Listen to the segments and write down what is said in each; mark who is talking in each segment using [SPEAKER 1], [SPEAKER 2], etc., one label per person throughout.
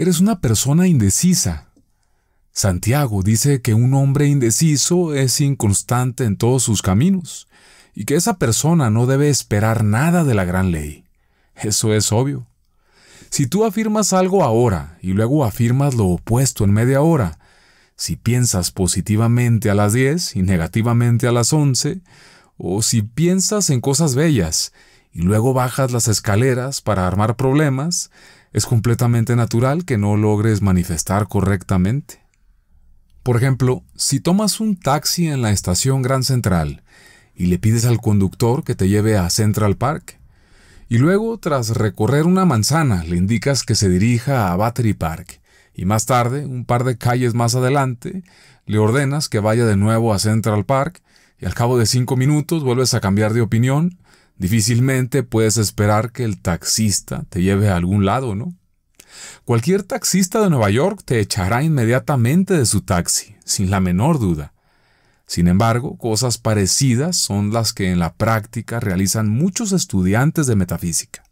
[SPEAKER 1] Eres una persona indecisa. Santiago dice que un hombre indeciso es inconstante en todos sus caminos y que esa persona no debe esperar nada de la gran ley. Eso es obvio. Si tú afirmas algo ahora y luego afirmas lo opuesto en media hora, si piensas positivamente a las 10 y negativamente a las 11, o si piensas en cosas bellas y luego bajas las escaleras para armar problemas, es completamente natural que no logres manifestar correctamente. Por ejemplo, si tomas un taxi en la estación Gran Central y le pides al conductor que te lleve a Central Park, y luego tras recorrer una manzana le indicas que se dirija a Battery Park, y más tarde, un par de calles más adelante, le ordenas que vaya de nuevo a Central Park, y al cabo de cinco minutos vuelves a cambiar de opinión, Difícilmente puedes esperar que el taxista te lleve a algún lado, ¿no? Cualquier taxista de Nueva York te echará inmediatamente de su taxi, sin la menor duda. Sin embargo, cosas parecidas son las que en la práctica realizan muchos estudiantes de metafísica.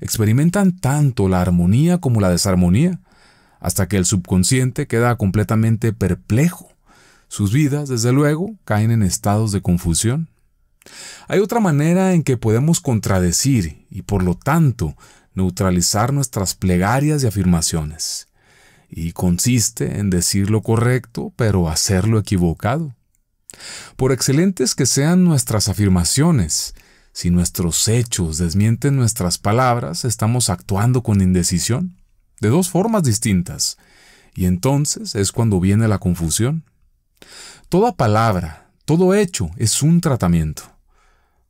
[SPEAKER 1] Experimentan tanto la armonía como la desarmonía, hasta que el subconsciente queda completamente perplejo. Sus vidas, desde luego, caen en estados de confusión. Hay otra manera en que podemos contradecir y por lo tanto neutralizar nuestras plegarias y afirmaciones. Y consiste en decir lo correcto pero hacerlo equivocado. Por excelentes que sean nuestras afirmaciones, si nuestros hechos desmienten nuestras palabras, estamos actuando con indecisión, de dos formas distintas, y entonces es cuando viene la confusión. Toda palabra, todo hecho es un tratamiento.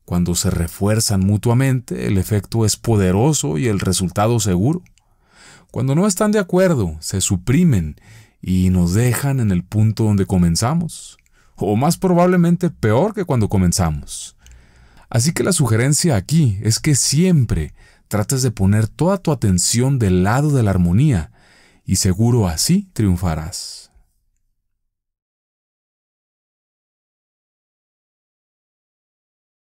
[SPEAKER 1] Cuando se refuerzan mutuamente, el efecto es poderoso y el resultado seguro. Cuando no están de acuerdo, se suprimen y nos dejan en el punto donde comenzamos, o más probablemente peor que cuando comenzamos. Así que la sugerencia aquí es que siempre trates de poner toda tu atención del lado de la armonía, y seguro así triunfarás.